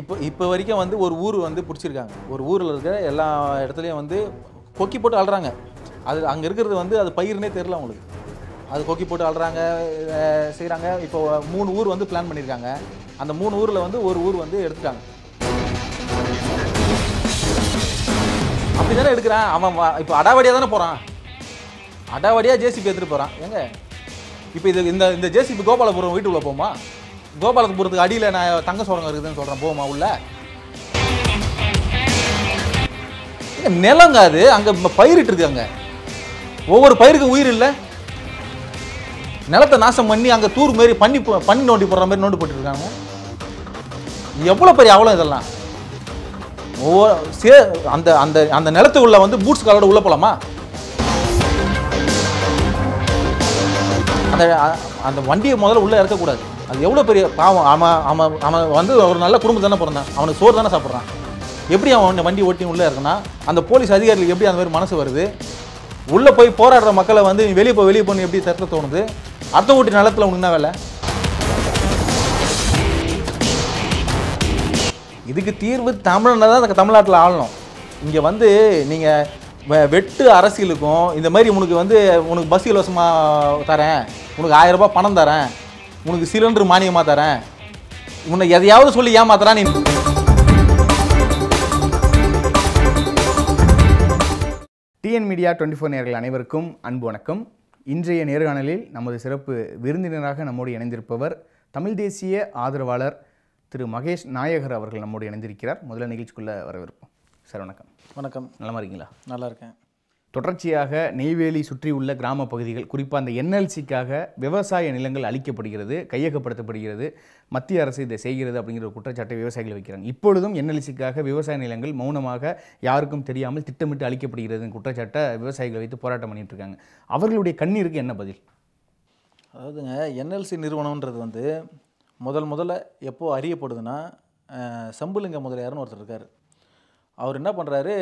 இப்போ இப்போ வரைக்கும் வந்து ஒரு ஊர் வந்து பிடிச்சிருக்காங்க ஒரு ஊரில் இருக்கிற எல்லா இடத்துலையும் வந்து கொக்கி போட்டு அழுறாங்க அது அங்கே இருக்கிறது வந்து அது பயிர்னே தெரில அவங்களுக்கு அது கொக்கி போட்டு அழுறாங்க செய்கிறாங்க இப்போ மூணு ஊர் வந்து பிளான் பண்ணியிருக்காங்க அந்த மூணு ஊரில் வந்து ஒரு ஊர் வந்து எடுத்துட்டாங்க அப்படி தானே எடுக்கிறான் அவன் இப்போ அடாவடியாக தானே போகிறான் அடாவடியாக ஜேசிபி எடுத்துகிட்டு போகிறான் ஏங்க இப்போ இது இந்த இந்த ஜேசிபி கோபாலபுரம் வீட்டுக்குள்ளே போமா கோபாலபுரத்துக்கு அடியில் நான் தங்க சுரங்கம் இருக்குதுன்னு சொல்கிறேன் போமா உள்ள நிலங்க அது அங்கே பயிரிட்டு இருக்காங்க ஒவ்வொரு பயிருக்கும் உயிர் இல்லை நிலத்தை நாசம் பண்ணி அங்கே தூர் மாரி பண்ணி பண்ணி நோண்டி போடுற மாதிரி நோண்டி போட்டுருக்காங்க எவ்வளோ பெரிய அவ்வளோ இதெல்லாம் ஒவ்வொரு சே அந்த அந்த அந்த உள்ள வந்து பூட்ஸ் காலோட உள்ளே போகலாமா அந்த அந்த வண்டியை முதல்ல உள்ளே இறக்கக்கூடாது அது எவ்வளோ பெரிய பாவம் அவன் அவன் அவன் வந்து ஒரு நல்ல குடும்பம் தானே பிறந்தான் அவனுக்கு சோறு தானே சாப்பிட்றான் எப்படி அவன் வண்டி ஓட்டி உள்ளே இருக்குன்னா அந்த போலீஸ் அதிகாரிகளுக்கு எப்படி அந்த மாதிரி மனசு வருது உள்ளே போய் போராடுற மக்களை வந்து வெளியே போய் வெளியே போகணும் எப்படி தரத்தில் தோணுது அடுத்த ஓட்டி நிலத்தில் உனக்கு என்ன வேலை இதுக்கு தீர்வு தமிழனை தான் தமிழ்நாட்டில் ஆளணும் இங்கே வந்து நீங்கள் வெட்டு அரசியலுக்கும் இந்த மாதிரி உனக்கு வந்து உனக்கு பஸ் இலவசமாக தரேன் உனக்கு ஆயிரம் ரூபாய் பணம் தரேன் உனக்கு சிலிண்டர் மானியமாக தரேன் உன்னை எதையாவது சொல்லி ஏமாத்தறான் நீ டிஎன் மீடியா டுவெண்ட்டி ஃபோர் நேர்கள் அனைவருக்கும் அன்பு வணக்கம் இன்றைய நேர்காணலில் நமது சிறப்பு விருந்தினராக நம்மோடு இணைந்திருப்பவர் தமிழ் தேசிய ஆதரவாளர் திரு மகேஷ் நாயகர் அவர்கள் நம்மோடு இணைந்திருக்கிறார் முதல்ல நிகழ்ச்சிக்குள்ளே வரவேற்போம் சார் வணக்கம் வணக்கம் நல்லா இருக்கீங்களா நல்லா இருக்கேன் தொடர்ச்சியாக நெய்வேலி சுற்றியுள்ள கிராம பகுதிகள் குறிப்பாக அந்த என்எல்சிக்காக விவசாய நிலங்கள் அளிக்கப்படுகிறது கையகப்படுத்தப்படுகிறது மத்திய அரசு இதை செய்கிறது அப்படிங்கிற குற்றச்சாட்டை விவசாயிகள் வைக்கிறாங்க இப்பொழுதும் என்எல்சிக்காக விவசாய நிலங்கள் மௌனமாக யாருக்கும் தெரியாமல் திட்டமிட்டு அளிக்கப்படுகிறது குற்றச்சாட்டை விவசாயிகள் வைத்து போராட்டம் பண்ணிட்டு இருக்காங்க அவர்களுடைய கண்ணீருக்கு என்ன பதில் அதாவதுங்க என்எல்சி நிறுவனம்ன்றது வந்து முதல் முதல்ல எப்போது அறியப்படுதுன்னா சம்புலிங்க முதலியார்னு ஒருத்தர் இருக்கார் அவர் என்ன பண்ணுறாரு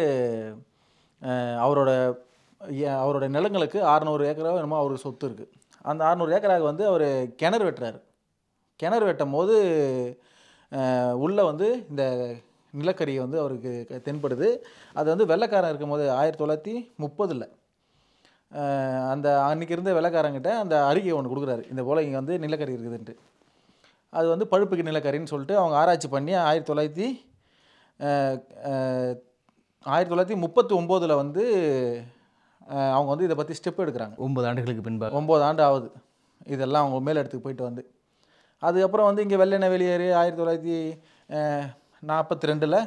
அவரோட அவரோட நிலங்களுக்கு அறநூறு ஏக்கராக என்னமோ அவருக்கு சொத்து இருக்குது அந்த அறநூறு ஏக்கராக வந்து அவர் கிணறு வெட்டுறாரு கிணறு வெட்டும் போது உள்ளே வந்து இந்த நிலக்கரியை வந்து அவருக்கு தென்படுது அது வந்து வெள்ளைக்காரன் இருக்கும்போது ஆயிரத்தி தொள்ளாயிரத்தி முப்பதில் அந்த அன்றைக்கி இருந்த வெள்ளக்காரங்கிட்ட அந்த அறிக்கை ஒன்று கொடுக்குறாரு இந்த போல் இங்கே வந்து நிலக்கரி இருக்குதுன்ட்டு அது வந்து பழுப்புக்கு நிலக்கரின்னு சொல்லிட்டு அவங்க ஆராய்ச்சி பண்ணி ஆயிரத்தி தொள்ளாயிரத்தி ஆயிரத்தி தொள்ளாயிரத்தி முப்பத்தி ஒம்போதில் வந்து அவங்க வந்து இதை பற்றி ஸ்டெப் எடுக்கிறாங்க ஒம்பது ஆண்டுகளுக்கு பின்பாக ஒம்பது ஆண்டு ஆகுது இதெல்லாம் அவங்க மேல் இடத்துக்கு போயிட்டு வந்து அதுக்கப்புறம் வந்து இங்கே வெள்ளெண்ணெய் வெளியேறி ஆயிரத்தி தொள்ளாயிரத்தி நாற்பத்தி ரெண்டில்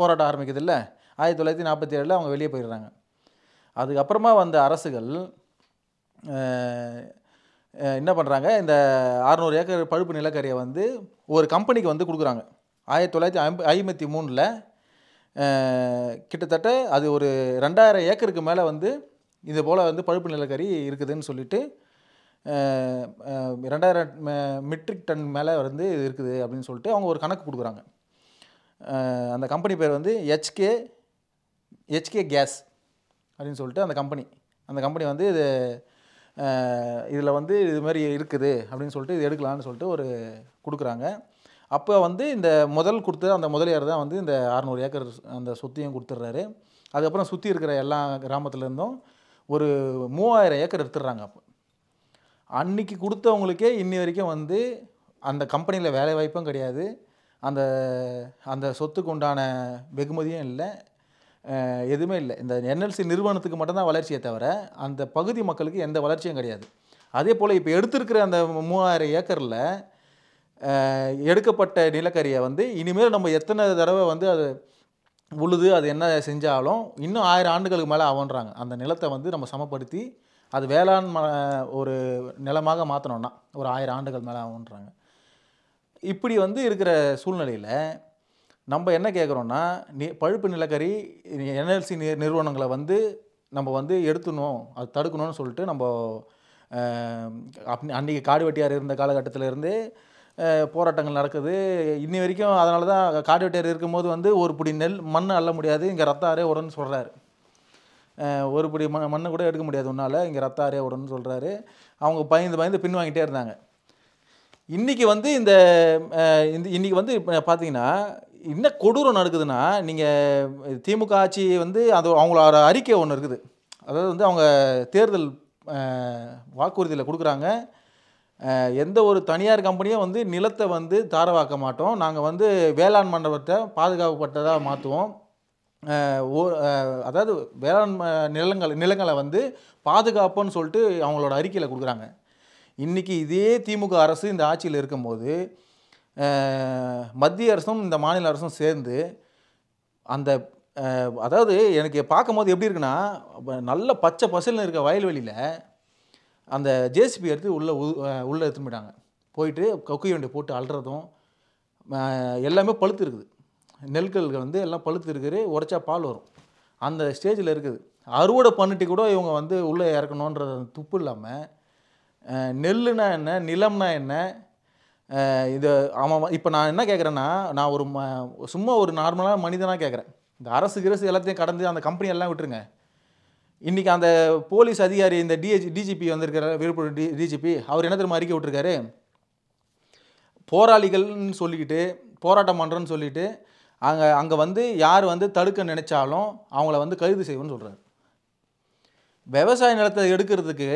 போராட்டம் ஆரம்பிக்குது இல்லை ஆயிரத்தி தொள்ளாயிரத்தி நாற்பத்தி ஏழில் அவங்க வெளியே போயிடுறாங்க அதுக்கப்புறமா வந்த அரசுகள் என்ன பண்ணுறாங்க இந்த அறநூறு ஏக்கர் பழுப்பு நிலக்கரியை வந்து ஒரு கம்பெனிக்கு வந்து கொடுக்குறாங்க ஆயிரத்தி தொள்ளாயிரத்தி ஐம்பத்தி ஐம்பத்தி மூணில் கிட்டத்தட்ட அது ஒரு ரெண்டாயிரம் ஏக்கருக்கு மேலே வந்து இது போல் வந்து பழுப்பு நிலக்கரி இருக்குதுன்னு சொல்லிட்டு ரெண்டாயிரம் மெட்ரிக் டன் மேலே வந்து இது இருக்குது அப்படின்னு சொல்லிட்டு அவங்க ஒரு கணக்கு கொடுக்குறாங்க அந்த கம்பெனி பேர் வந்து ஹெச்கே ஹெச்கே கேஸ் அப்படின்னு சொல்லிட்டு அந்த கம்பெனி அந்த கம்பெனி வந்து இது இதில் வந்து இது மாதிரி இருக்குது அப்படின்னு சொல்லிட்டு இது எடுக்கலான்னு சொல்லிட்டு ஒரு கொடுக்குறாங்க அப்போ வந்து இந்த முதல் கொடுத்த அந்த முதலியார் தான் வந்து இந்த அறநூறு ஏக்கர் அந்த சொத்தையும் கொடுத்துட்றாரு அதுக்கப்புறம் சுற்றி இருக்கிற எல்லா கிராமத்துலேருந்தும் ஒரு மூவாயிரம் ஏக்கர் எடுத்துடுறாங்க அப்போ அன்னைக்கு கொடுத்தவங்களுக்கே இன்னி வரைக்கும் வந்து அந்த கம்பெனியில் வேலை வாய்ப்பும் கிடையாது அந்த அந்த சொத்துக்கு உண்டான வெகுமதியும் இல்லை எதுவுமே இல்லை இந்த என்எல்சி நிறுவனத்துக்கு மட்டும்தான் வளர்ச்சியை தவிர அந்த பகுதி மக்களுக்கு எந்த வளர்ச்சியும் கிடையாது அதே போல் இப்போ எடுத்திருக்கிற அந்த மூவாயிரம் ஏக்கரில் எடுக்கப்பட்ட நிலக்கரியை வந்து இனிமேல் நம்ம எத்தனை தடவை வந்து அது உழுது அது என்ன செஞ்சாலும் இன்னும் ஆயிரம் ஆண்டுகளுக்கு மேலே ஆகுன்றாங்க அந்த நிலத்தை வந்து நம்ம சமப்படுத்தி அது வேளாண் ஒரு நிலமாக மாற்றணுன்னா ஒரு ஆயிரம் ஆண்டுகள் மேலே ஆகுன்றாங்க இப்படி வந்து இருக்கிற சூழ்நிலையில் நம்ம என்ன கேட்குறோன்னா நி பழுப்பு நிலக்கரி என்எல்சி நிறுவனங்களை வந்து நம்ம வந்து எடுத்துணும் அது தடுக்கணும்னு சொல்லிட்டு நம்ம அன்றைக்கி காடு வெட்டியார் இருந்த காலகட்டத்திலேருந்தே போராட்டங்கள் நடக்குது இன்னி வரைக்கும் அதனால தான் வெட்டியார் இருக்கும்போது வந்து ஒரு பிடி நெல் மண் அள்ள முடியாது இங்கே ரத்த ஆரே உடன்னு சொல்கிறாரு ஒரு பிடி மண் மண்ணை கூட எடுக்க முடியாது உன்னால் இங்கே ரத்த ஆரே உடன்னு சொல்கிறாரு அவங்க பயந்து பயந்து பின் இருந்தாங்க இன்றைக்கி வந்து இந்த இந்த இன்றைக்கி வந்து இப்போ பார்த்தீங்கன்னா என்ன கொடூரம் நடக்குதுன்னா நீங்கள் திமுக ஆட்சி வந்து அது அவங்களோட அறிக்கை ஒன்று இருக்குது அதாவது வந்து அவங்க தேர்தல் வாக்குறுதியில் கொடுக்குறாங்க எந்த ஒரு தனியார் கம்பெனியும் வந்து நிலத்தை வந்து தாரவாக்க மாட்டோம் நாங்கள் வந்து வேளாண் மண்டபத்தை பாதுகாக்கப்பட்டதாக மாற்றுவோம் ஓ அதாவது வேளாண் நிலங்கள் நிலங்களை வந்து பாதுகாப்புன்னு சொல்லிட்டு அவங்களோட அறிக்கையில் கொடுக்குறாங்க இன்றைக்கி இதே திமுக அரசு இந்த ஆட்சியில் இருக்கும்போது மத்திய அரசும் இந்த மாநில அரசும் சேர்ந்து அந்த அதாவது எனக்கு பார்க்கும்போது எப்படி இருக்குன்னா நல்ல பச்சை பசில் இருக்க வயல்வெளியில் அந்த ஜேசிபி எடுத்து உள்ளே உள்ளே எடுத்துன்னு போயிட்டாங்க போயிட்டு கொக்கு வண்டியை போட்டு அழுறதும் எல்லாமே பழுத்து இருக்குது நெல்கள் வந்து எல்லாம் பழுத்து இருக்குது உரைச்சா பால் வரும் அந்த ஸ்டேஜில் இருக்குது அறுவடை பண்ணிட்டு கூட இவங்க வந்து உள்ளே இறக்கணுன்றது துப்பு இல்லாமல் நெல்லுனா என்ன நிலம்னா என்ன இது அவன் இப்போ நான் என்ன கேட்குறேன்னா நான் ஒரு ம சும்மா ஒரு நார்மலாக மனிதனாக கேட்குறேன் இந்த அரசு கிரசு எல்லாத்தையும் கடந்து அந்த கம்பெனி எல்லாம் விட்டுருங்க இன்றைக்கி அந்த போலீஸ் அதிகாரி இந்த டிஹெச் டிஜிபி வந்திருக்கிறார் விழுப்புரம் டி டிஜிபி அவர் என்ன தெரியுமா அறிக்கை விட்டுருக்காரு போராளிகள்னு சொல்லிக்கிட்டு போராட்டம் பண்ணுறேன்னு சொல்லிட்டு அங்கே அங்கே வந்து யார் வந்து தடுக்க நினச்சாலும் அவங்கள வந்து கைது செய்வோன்னு சொல்கிறார் விவசாய நிலத்தை எடுக்கிறதுக்கு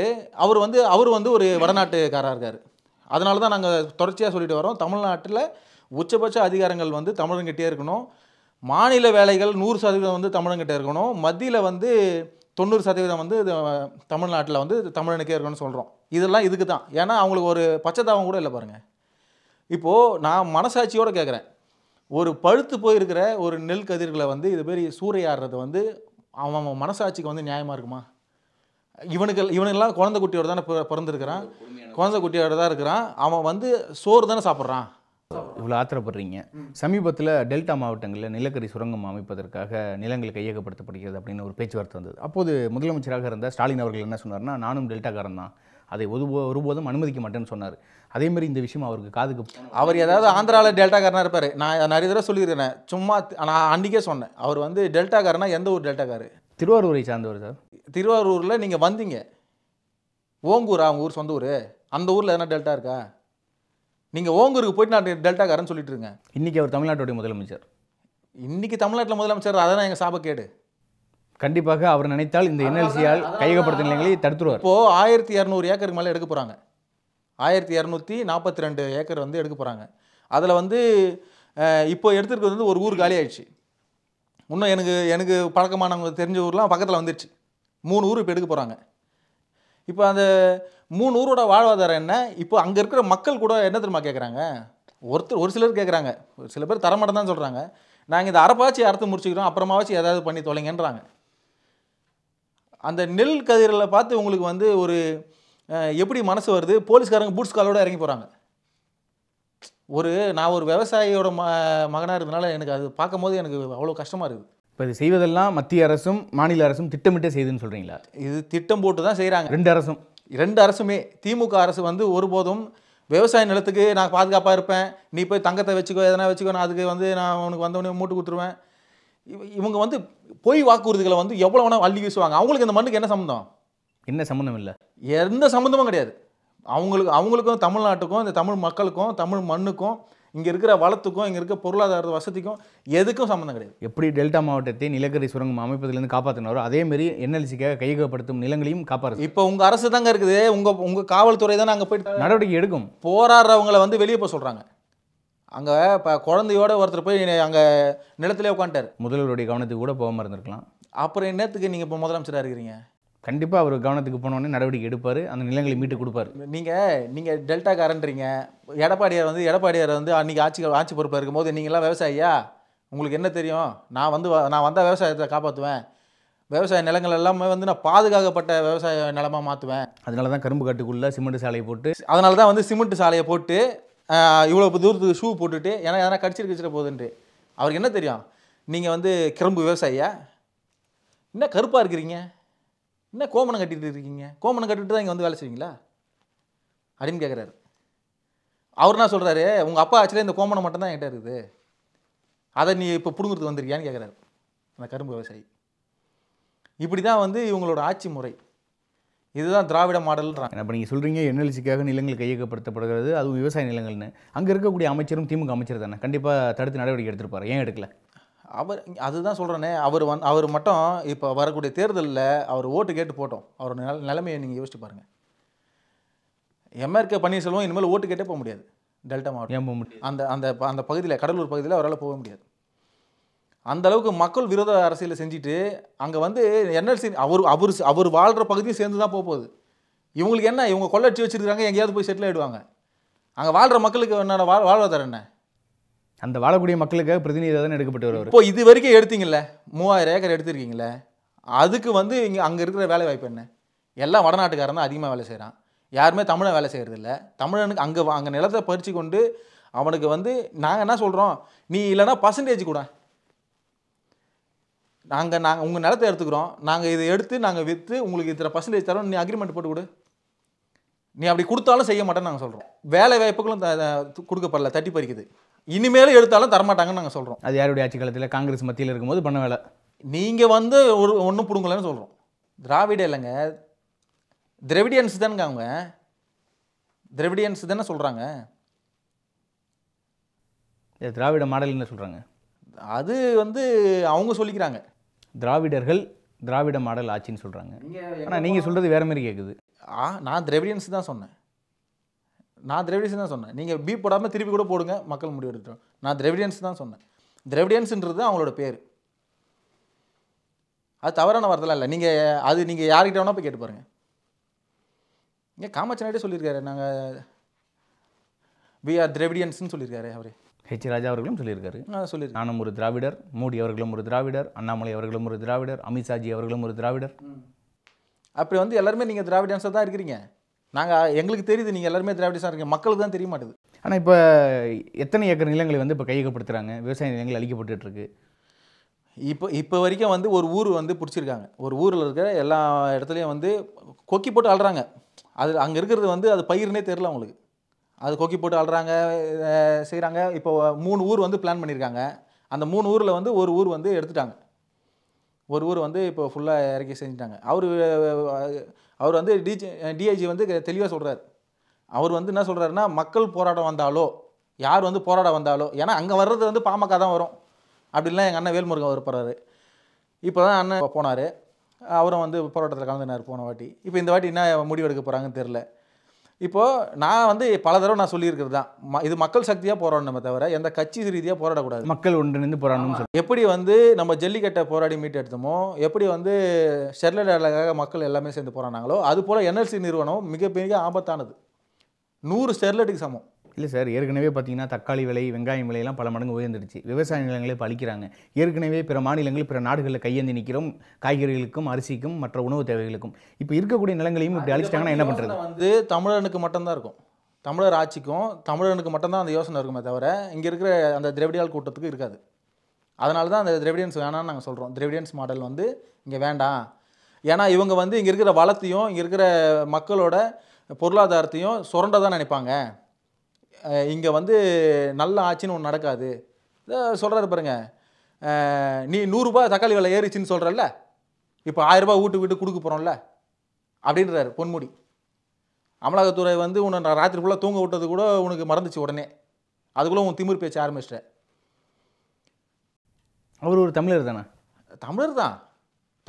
அவர் வந்து அவர் வந்து ஒரு வடநாட்டுக்காராக இருக்கார் அதனால தான் நாங்கள் தொடர்ச்சியாக சொல்லிட்டு வரோம் தமிழ்நாட்டில் உச்சபட்ச அதிகாரங்கள் வந்து தமிழங்கிட்டே இருக்கணும் மாநில வேலைகள் நூறு சதவீதம் வந்து தமிழங்கிட்டே இருக்கணும் மத்தியில் வந்து தொண்ணூறு சதவீதம் வந்து தமிழ்நாட்டில் வந்து தமிழனுக்கே இருக்கணும்னு சொல்கிறோம் இதெல்லாம் இதுக்கு தான் ஏன்னா அவங்களுக்கு ஒரு பச்சைத்தாவம் கூட இல்லை பாருங்கள் இப்போது நான் மனசாட்சியோடு கேட்குறேன் ஒரு பழுத்து போயிருக்கிற ஒரு நெல் கதிர்களை வந்து இது பெரிய சூறையாடுறது வந்து அவன் அவன் மனசாட்சிக்கு வந்து நியாயமாக இருக்குமா இவனுக்கு இவனுக்கெல்லாம் குழந்தை குட்டியோட தானே பிறந்திருக்கிறான் குழந்தை குட்டியோட தான் இருக்கிறான் அவன் வந்து சோறு தானே சாப்பிட்றான் இவ்வளோ ஆத்திரப்படுறீங்க சமீபத்தில் டெல்டா மாவட்டங்களில் நிலக்கரி சுரங்கம் அமைப்பதற்காக நிலங்கள் கையகப்படுத்தப்படுகிறது அப்படின்னு ஒரு பேச்சுவார்த்தை வந்தது அப்போது முதலமைச்சராக இருந்த ஸ்டாலின் அவர்கள் என்ன சொன்னார்னா நானும் டெல்டாக்காரன் தான் அதை ஒரு ஒருபோதும் அனுமதிக்க மாட்டேன்னு சொன்னார் அதே மாதிரி இந்த விஷயம் அவருக்கு காதுக்கு அவர் ஏதாவது ஆந்திராவில் டெல்டாக்காரனா இருப்பார் நான் நிறைய தடவை சொல்லியிருக்கிறேன் சும்மா நான் அன்றைக்கே சொன்னேன் அவர் வந்து டெல்டாக்காரனா எந்த ஊர் டெல்டாக்காரு திருவாரூரை சார்ந்தவர் சார் திருவாரூரில் நீங்கள் வந்தீங்க ஓங்கூரா அவங்க ஊர் சொந்த ஊர் அந்த ஊரில் எதனா டெல்டா இருக்கா நீங்கள் ஓங்கூருக்கு போயிட்டு நான் டெல்டாக்காரன் சொல்லிட்டு இருங்க இன்றைக்கி அவர் தமிழ்நாட்டுடைய முதலமைச்சர் இன்றைக்கி தமிழ்நாட்டில் முதலமைச்சர் அதை நான் எங்கள் சாபக்கேடு கண்டிப்பாக அவர் நினைத்தால் இந்த என்எல்சியால் கையகப்படுத்த நிலைகளை தடுத்துருவார் இப்போது ஆயிரத்தி இரநூறு ஏக்கருக்கு மேலே எடுக்க போகிறாங்க ஆயிரத்தி இரநூத்தி நாற்பத்தி ரெண்டு ஏக்கர் வந்து எடுக்க போகிறாங்க அதில் வந்து இப்போ எடுத்துருக்கிறது வந்து ஒரு ஊர் காலி ஆயிடுச்சு இன்னும் எனக்கு எனக்கு பழக்கமானவங்க தெரிஞ்ச ஊர்லாம் பக்கத்தில் வந்துடுச்சு மூணு ஊர் இப்போ எடுக்க போகிறாங்க இப்போ அந்த மூணு ஊரோட வாழ்வாதாரம் என்ன இப்போ அங்கே இருக்கிற மக்கள் கூட என்ன தெரியுமா கேட்குறாங்க ஒருத்தர் ஒரு சிலர் கேட்குறாங்க ஒரு சில பேர் தரமாட்டம் தான் சொல்கிறாங்க நாங்கள் இதை அரைப்பாச்சு அறுத்து முடிச்சுக்கிறோம் அப்புறமா வச்சு ஏதாவது பண்ணி தொலைங்கன்றாங்க அந்த நெல் கதிரில் பார்த்து உங்களுக்கு வந்து ஒரு எப்படி மனசு வருது போலீஸ்காரங்க பூட்ஸ் காலோடு இறங்கி போகிறாங்க ஒரு நான் ஒரு விவசாயியோட ம மகனாக இருந்தனால எனக்கு அது பார்க்கும் போது எனக்கு அவ்வளோ கஷ்டமாக இருக்குது இப்போ இது செய்வதெல்லாம் மத்திய அரசும் மாநில அரசும் திட்டமிட்டே செய்யுதுன்னு சொல்கிறீங்களா இது திட்டம் போட்டு தான் செய்கிறாங்க ரெண்டு அரசும் ரெண்டு அரசுமே திமுக அரசு வந்து ஒருபோதும் விவசாய நிலத்துக்கு நான் பாதுகாப்பாக இருப்பேன் நீ போய் தங்கத்தை வச்சுக்கோ எதனா வச்சுக்கோ நான் அதுக்கு வந்து நான் உனக்கு வந்தவொடனே மூட்டு கொடுத்துருவேன் இவங்க வந்து பொய் வாக்குறுதிகளை வந்து எவ்வளோ வேணால் அள்ளி வீசுவாங்க அவங்களுக்கு இந்த மண்ணுக்கு என்ன சம்மந்தம் என்ன சம்மந்தம் இல்லை எந்த சம்மந்தமும் கிடையாது அவங்களுக்கு அவங்களுக்கும் தமிழ்நாட்டுக்கும் இந்த தமிழ் மக்களுக்கும் தமிழ் மண்ணுக்கும் இங்கே இருக்கிற வளத்துக்கும் இங்கே இருக்கிற பொருளாதார வசதிக்கும் எதுக்கும் சம்மந்தம் கிடையாது எப்படி டெல்டா மாவட்டத்தை நிலக்கரி சுரங்கம் அமைப்பதிலிருந்து காப்பாற்றினாரோ அதேமாரி என்எல்சிக்காக கையகப்படுத்தும் நிலங்களையும் காப்பாற்று இப்போ உங்கள் அரசு தாங்க இருக்குது உங்கள் உங்கள் காவல்துறை தான் அங்கே போயிட்டு நடவடிக்கை எடுக்கும் போராடுறவங்களை வந்து வெளியே போக சொல்கிறாங்க அங்கே இப்போ குழந்தையோட ஒருத்தர் போய் அங்கே நிலத்திலே உட்காந்துட்டார் முதல்வருடைய கவனத்துக்கு கூட போகாமல் இருந்திருக்கலாம் அப்புறம் என்னத்துக்கு நீங்கள் இப்போ முதலமைச்சராக இருக்கிறீங்க கண்டிப்பாக அவர் கவனத்துக்கு போனோடனே நடவடிக்கை எடுப்பார் அந்த நிலங்களை மீட்டு கொடுப்பார் நீங்கள் நீங்கள் டெல்டா டெல்டாக்காரன்றீங்க எடப்பாடியார் வந்து எடப்பாடியார் வந்து அன்றைக்கி ஆட்சி ஆட்சி பொறுப்பாக இருக்கும்போது நீங்களாம் விவசாயியா உங்களுக்கு என்ன தெரியும் நான் வந்து நான் வந்தால் விவசாயத்தை காப்பாற்றுவேன் விவசாய நிலங்கள் எல்லாமே வந்து நான் பாதுகாக்கப்பட்ட விவசாய நிலமாக மாற்றுவேன் அதனால தான் கரும்பு காட்டுக்குள்ளே சிமெண்ட் சாலையை போட்டு அதனால தான் வந்து சிமெண்ட் சாலையை போட்டு இவ்வளோ தூரத்துக்கு ஷூ போட்டுட்டு ஏன்னா எதனா கடிச்சிட்டு கடிச்சிட போகுதுன்ட்டு அவருக்கு என்ன தெரியும் நீங்கள் வந்து கரும்பு விவசாயியா என்ன கருப்பாக இருக்கிறீங்க என்ன கோமணம் கட்டிட்டு இருக்கீங்க கோமணம் கட்டிட்டு தான் இங்கே வந்து வேலை செய்வீங்களா அப்படின்னு கேட்குறாரு அவர் என்ன சொல்கிறாரு உங்கள் அப்பா ஆச்சுல இந்த கோமணம் மட்டும்தான் என்கிட்ட இருக்குது அதை நீ இப்போ பிடுங்குறது வந்திருக்கியான்னு கேட்குறாரு அந்த கரும்பு விவசாயி இப்படி தான் வந்து இவங்களோட ஆட்சி முறை இதுதான் திராவிட மாடல்ன்றாங்க இப்போ நீங்கள் சொல்கிறீங்க என்எல்சிக்காக நிலங்கள் கையகப்படுத்தப்படுகிறது அதுவும் விவசாய நிலங்கள்னு அங்கே இருக்கக்கூடிய அமைச்சரும் திமுக அமைச்சர் தானே கண்டிப்பாக தடுத்து நடவடிக்கை எடுத்துருப்பாரு ஏன் எடுக்கலை அவர் அதுதான் சொல்கிறேனே அவர் வந் அவர் மட்டும் இப்போ வரக்கூடிய தேர்தலில் அவர் ஓட்டு கேட்டு போட்டோம் அவரோட நில நிலைமையை நீங்கள் யோசிச்சு பாருங்கள் எம்ஆர்கே பன்னீர்செல்வம் இனிமேல் ஓட்டு கேட்டே போக முடியாது டெல்டா மாவட்டம் அந்த அந்த அந்த பகுதியில் கடலூர் பகுதியில் அவரால் போக முடியாது அந்த அளவுக்கு மக்கள் விரோத அரசியலை செஞ்சுட்டு அங்கே வந்து என்எல்சி அவர் அவர் அவர் வாழ்கிற பகுதியும் சேர்ந்து தான் போக போகுது இவங்களுக்கு என்ன இவங்க கொள்ளட்சி வச்சுருக்காங்க எங்கேயாவது போய் செட்டில் ஆகிடுவாங்க அங்கே வாழ்கிற மக்களுக்கு என்னோட வாழ் வாழ்வாதாரம் என்ன அந்த வாழக்கூடிய மக்களுக்காக பிரதிநிதி தான் எடுக்கப்பட்டு வருவார் இப்போ இது வரைக்கும் எடுத்தீங்கல்ல மூவாயிரம் ஏக்கர் எடுத்திருக்கீங்களே அதுக்கு வந்து இங்கே அங்கே இருக்கிற வேலை வாய்ப்பு என்ன எல்லாம் வடநாட்டுக்காரன் தான் அதிகமாக வேலை செய்கிறான் யாருமே தமிழை வேலை செய்கிறதில்ல தமிழனுக்கு அங்கே அங்கே நிலத்தை பறித்து கொண்டு அவனுக்கு வந்து நாங்கள் என்ன சொல்கிறோம் நீ இல்லைன்னா பர்சன்டேஜ் கூட நாங்கள் நாங்கள் உங்கள் நிலத்தை எடுத்துக்கிறோம் நாங்கள் இதை எடுத்து நாங்கள் விற்று உங்களுக்கு இத்தனை பர்சன்டேஜ் தரோம் நீ அக்ரிமெண்ட் போட்டு கொடு நீ அப்படி கொடுத்தாலும் செய்ய மாட்டேன்னு நாங்கள் சொல்கிறோம் வேலை வாய்ப்புகளும் கொடுக்கப்படல தட்டி பறிக்குது இனிமேலும் எடுத்தாலும் தரமாட்டாங்கன்னு நாங்கள் சொல்கிறோம் அது யாருடைய ஆட்சி காலத்தில் காங்கிரஸ் மத்தியில் இருக்கும்போது பண்ண வேலை நீங்கள் வந்து ஒரு ஒன்றும் பிடுங்கலன்னு சொல்கிறோம் திராவிட இல்லைங்க திரவிடியன்ஸ் தானுங்க அவங்க திரவிடியன்ஸ் தானே சொல்கிறாங்க திராவிட மாடல் என்ன சொல்கிறாங்க அது வந்து அவங்க சொல்லிக்கிறாங்க திராவிடர்கள் திராவிட மாடல் ஆட்சின்னு சொல்கிறாங்க ஆனால் நீங்கள் சொல்கிறது வேற மாதிரி கேட்குது ஆ நான் திரவிடியன்ஸ் தான் சொன்னேன் நான் திரவிடியன்ஸ் தான் சொன்னேன் நீங்கள் பி போடாமல் திருப்பி கூட போடுங்க மக்கள் முடிவு எடுத்துட்டோம் நான் திரவிடியன்ஸ் தான் சொன்னேன் திரவிடியன்ஸுன்றது அவங்களோட பேர் அது தவறான வார்த்தைலாம் இல்லை நீங்கள் அது நீங்கள் யார்கிட்ட வேணால் போய் கேட்டு பாருங்கள் இங்கே காமாச்சனாயிட்டே சொல்லியிருக்காரு நாங்கள் வி ஆர் திராவிடியன்ஸ்னு சொல்லியிருக்காரு அவர் ஹெச் ராஜா அவர்களும் சொல்லியிருக்காரு சொல்லி நானும் ஒரு திராவிடர் மோடி அவர்களும் ஒரு திராவிடர் அண்ணாமலை அவர்களும் ஒரு திராவிடர் அமித்ஷாஜி அவர்களும் ஒரு திராவிடர் அப்படி வந்து எல்லாருமே நீங்கள் திராவிடன்ஸாக தான் இருக்கிறீங்க நாங்கள் எங்களுக்கு தெரியுது நீங்கள் எல்லாருமே திராவிடஸாக இருக்கீங்க மக்களுக்கு தான் தெரிய மாட்டேது ஆனால் இப்போ எத்தனை ஏக்கர் நிலங்களை வந்து இப்போ கையகப்படுத்துகிறாங்க விவசாய நிலங்கள் அழிக்கப்பட்டுகிட்டு இருக்குது இப்போ இப்போ வரைக்கும் வந்து ஒரு ஊர் வந்து பிடிச்சிருக்காங்க ஒரு ஊரில் இருக்கிற எல்லா இடத்துலையும் வந்து கொக்கி போட்டு ஆள்றாங்க அது அங்கே இருக்கிறது வந்து அது பயிர்னே தெரில அவங்களுக்கு அது கொக்கி போட்டு ஆள்றாங்க செய்கிறாங்க இப்போ மூணு ஊர் வந்து பிளான் பண்ணியிருக்காங்க அந்த மூணு ஊரில் வந்து ஒரு ஊர் வந்து எடுத்துட்டாங்க ஒரு ஊர் வந்து இப்போ ஃபுல்லாக இறக்கி செஞ்சுட்டாங்க அவர் அவர் வந்து டிஜி டிஐஜி வந்து தெளிவாக சொல்கிறார் அவர் வந்து என்ன சொல்கிறாருன்னா மக்கள் போராட்டம் வந்தாலோ யார் வந்து போராட வந்தாலோ ஏன்னா அங்கே வர்றது வந்து பாமக தான் வரும் அப்படின்லாம் எங்கள் அண்ணன் வேல்முருகன் வருப்படுறாரு இப்போ தான் அண்ணன் போனார் அவரும் வந்து போராட்டத்தில் கலந்துனார் போன வாட்டி இப்போ இந்த வாட்டி என்ன முடிவெடுக்க போகிறாங்கன்னு தெரில இப்போது நான் வந்து பல தடவை நான் சொல்லியிருக்கிறது தான் இது மக்கள் சக்தியாக போராடணுமே தவிர எந்த கட்சி ரீதியாக போராடக்கூடாது மக்கள் ஒன்றிணைந்து போராடணும் சொல்லி எப்படி வந்து நம்ம ஜல்லிக்கட்டை போராடி மீட்டு எடுத்தோமோ எப்படி வந்து ஸ்டெர்லைட்டாக மக்கள் எல்லாமே சேர்ந்து போராடினாங்களோ அது போல் என்எல்சி நிறுவனம் மிகப்பெரிய ஆபத்தானது நூறு ஸ்டெர்லைட்டுக்கு சமம் இல்லை சார் ஏற்கனவே பார்த்தீங்கன்னா தக்காளி விலை வெங்காயம் விலையெல்லாம் பல மடங்கு உயர்ந்துடுச்சு விவசாய நிலங்களை பழிக்கிறாங்க அழிக்கிறாங்க ஏற்கனவே பிற மாநிலங்கள் பிற நாடுகளில் கையேந்தி நிற்கிறோம் காய்கறிகளுக்கும் அரிசிக்கும் மற்ற உணவு தேவைகளுக்கும் இப்போ இருக்கக்கூடிய நிலங்களையும் இப்படி அழிச்சிட்டாங்கன்னா என்ன பண்ணுறது வந்து தமிழனுக்கு மட்டும்தான் இருக்கும் தமிழர் ஆட்சிக்கும் தமிழனுக்கு மட்டும்தான் அந்த யோசனை இருக்குமே தவிர இங்கே இருக்கிற அந்த திரவிடியால் கூட்டத்துக்கு இருக்காது அதனால தான் அந்த திரவிடியன்ஸ் வேணாம்னு நாங்கள் சொல்கிறோம் திரவிடியன்ஸ் மாடல் வந்து இங்கே வேண்டாம் ஏன்னா இவங்க வந்து இங்கே இருக்கிற வளத்தையும் இங்கே இருக்கிற மக்களோட பொருளாதாரத்தையும் சுரண்ட தான் நினைப்பாங்க இங்கே வந்து நல்ல ஆச்சுன்னு ஒன்று நடக்காது சொல்கிறாரு பாருங்க நீ நூறுரூபா தக்காளி விலை ஏறிச்சின்னு சொல்கிறல்ல இப்போ ஆயிரரூபா வீட்டு வீட்டு கொடுக்க போகிறோம்ல அப்படின்றாரு பொன்முடி அமலாக்கத்துறை வந்து உன்னை ராத்திரி ஃபுல்லாக தூங்க விட்டது கூட உனக்கு மறந்துச்சு உடனே அதுக்குள்ளே உன் திமிர் பேச்சு ஆரம்பிச்சிட்ட அவர் ஒரு தமிழர் தானே தமிழர் தான்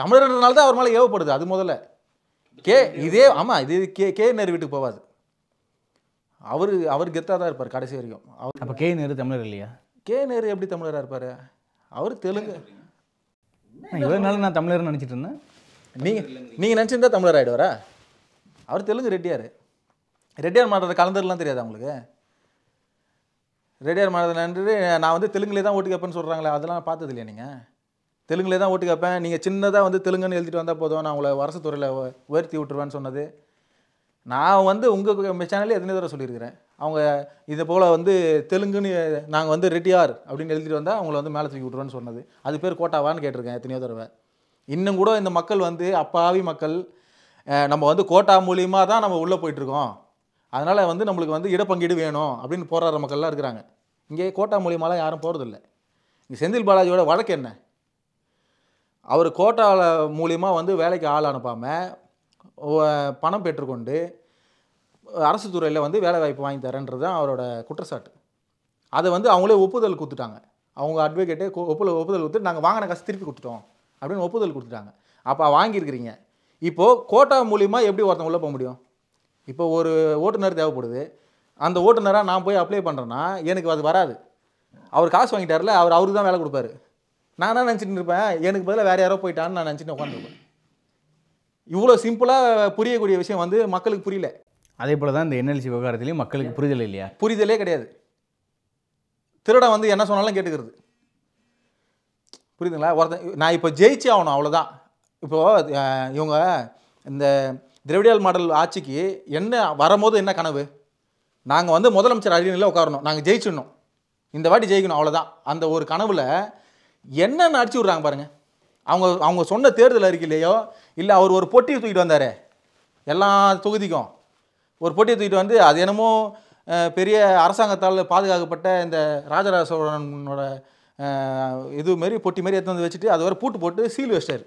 தமிழர்ன்றதுனால தான் அவர் மேலே ஏவப்படுது அது முதல்ல கே இதே ஆமாம் இது கே கே நேரு வீட்டுக்கு போவாது அவர் அவர் கெத்தாக தான் இருப்பார் கடைசி வரைக்கும் அவர் அப்போ கே நேரு தமிழர் இல்லையா கே நேரு எப்படி தமிழராக இருப்பார் அவர் தெலுங்கு இவ்வளோ நாள் நான் தமிழர்னு நினச்சிட்டு இருந்தேன் நீங்கள் நீங்கள் நினச்சிருந்தா தமிழர் ஆகிடுவாரா அவர் தெலுங்கு ரெட்டியார் ரெட்டியார் மாடுறது கலந்துடலாம் தெரியாது அவங்களுக்கு ரெட்டியார் மாடுறது நான் வந்து தெலுங்குலேயே தான் ஓட்டு கேட்பேன்னு சொல்கிறாங்களே அதெல்லாம் பார்த்தது இல்லையா நீங்கள் தெலுங்குலேயே தான் ஓட்டு கேட்பேன் நீங்கள் சின்னதாக வந்து தெலுங்குன்னு எழுதிட்டு வந்தால் போதும் நான் உங்களை அரசு துறையில் உயர்த்தி விட்டுருவேன்னு சொன்னது நான் வந்து உங்கள் சேனலில் எத்தனை தடவை சொல்லியிருக்கிறேன் அவங்க இதை போல் வந்து தெலுங்குன்னு நாங்கள் வந்து ரெட்டியார் அப்படின்னு எழுதிட்டு வந்தால் அவங்கள வந்து மேலே தூக்கி விட்ருவோன்னு சொன்னது அது பேர் கோட்டாவான்னு கேட்டிருக்கேன் எத்தனையோ தடவை இன்னும் கூட இந்த மக்கள் வந்து அப்பாவி மக்கள் நம்ம வந்து கோட்டா மூலியமாக தான் நம்ம உள்ளே போயிட்டுருக்கோம் அதனால் வந்து நம்மளுக்கு வந்து இடப்பங்கீடு வேணும் அப்படின்னு போராடுற மக்கள்லாம் இருக்கிறாங்க இங்கே கோட்டா மூலியமாலாம் யாரும் போகிறதில்ல இங்கே செந்தில் பாலாஜியோட வழக்கு என்ன அவர் கோட்டாவில் மூலியமாக வந்து வேலைக்கு ஆள் அனுப்பாமல் பணம் பெற்றுக்கொண்டு அரசு துறையில் வந்து வேலை வாய்ப்பு வாங்கி தரேன்றது தான் அவரோட குற்றச்சாட்டு அதை வந்து அவங்களே ஒப்புதல் கொடுத்துட்டாங்க அவங்க அட்வொகேட்டே ஒப்புதல் ஒப்புதல் கொடுத்து நாங்கள் வாங்கின காசு திருப்பி கொடுத்துட்டோம் அப்படின்னு ஒப்புதல் கொடுத்துட்டாங்க அப்போ வாங்கியிருக்கிறீங்க இப்போது கோட்டா மூலிமா எப்படி ஒருத்தன் உள்ளே போக முடியும் இப்போ ஒரு ஓட்டுநர் தேவைப்படுது அந்த ஓட்டுநராக நான் போய் அப்ளை பண்ணுறேன்னா எனக்கு அது வராது அவர் காசு வாங்கிட்டார்ல அவர் அவருக்கு தான் வேலை கொடுப்பாரு நான் என்ன நினச்சிட்டு இருப்பேன் எனக்கு பதிலாக வேறு யாரோ போயிட்டான்னு நான் நினச்சிட்டு உட்காந்துருப்பேன் இவ்வளோ சிம்பிளாக புரியக்கூடிய விஷயம் வந்து மக்களுக்கு புரியல அதே போல் தான் இந்த என்எல்சி விவகாரத்துலேயும் மக்களுக்கு புரிதல் இல்லையா புரிதலே கிடையாது திருடம் வந்து என்ன சொன்னாலும் கேட்டுக்கிறது புரியுதுங்களா ஒருத்தன் நான் இப்போ ஜெயிச்சே ஆகணும் அவ்வளோதான் இப்போது இவங்க இந்த திரவிடியால் மாடல் ஆட்சிக்கு என்ன வரும்போது என்ன கனவு நாங்கள் வந்து முதலமைச்சர் அறிவியலில் உட்காரணும் நாங்கள் ஜெயிச்சிடணும் இந்த வாட்டி ஜெயிக்கணும் அவ்வளோதான் அந்த ஒரு கனவில் என்னென்ன அடிச்சு விட்றாங்க பாருங்கள் அவங்க அவங்க சொன்ன தேர்தல் அறிக்கையிலையோ இல்லை அவர் ஒரு பொட்டியை தூக்கிட்டு வந்தார் எல்லா தொகுதிக்கும் ஒரு பொட்டியை தூக்கிட்டு வந்து அது என்னமோ பெரிய அரசாங்கத்தால் பாதுகாக்கப்பட்ட இந்த ராஜராஜ சோழனோட இது மாரி பொட்டி மாரி எடுத்து வந்து வச்சுட்டு அது வரை பூட்டு போட்டு சீல் வச்சிட்டார்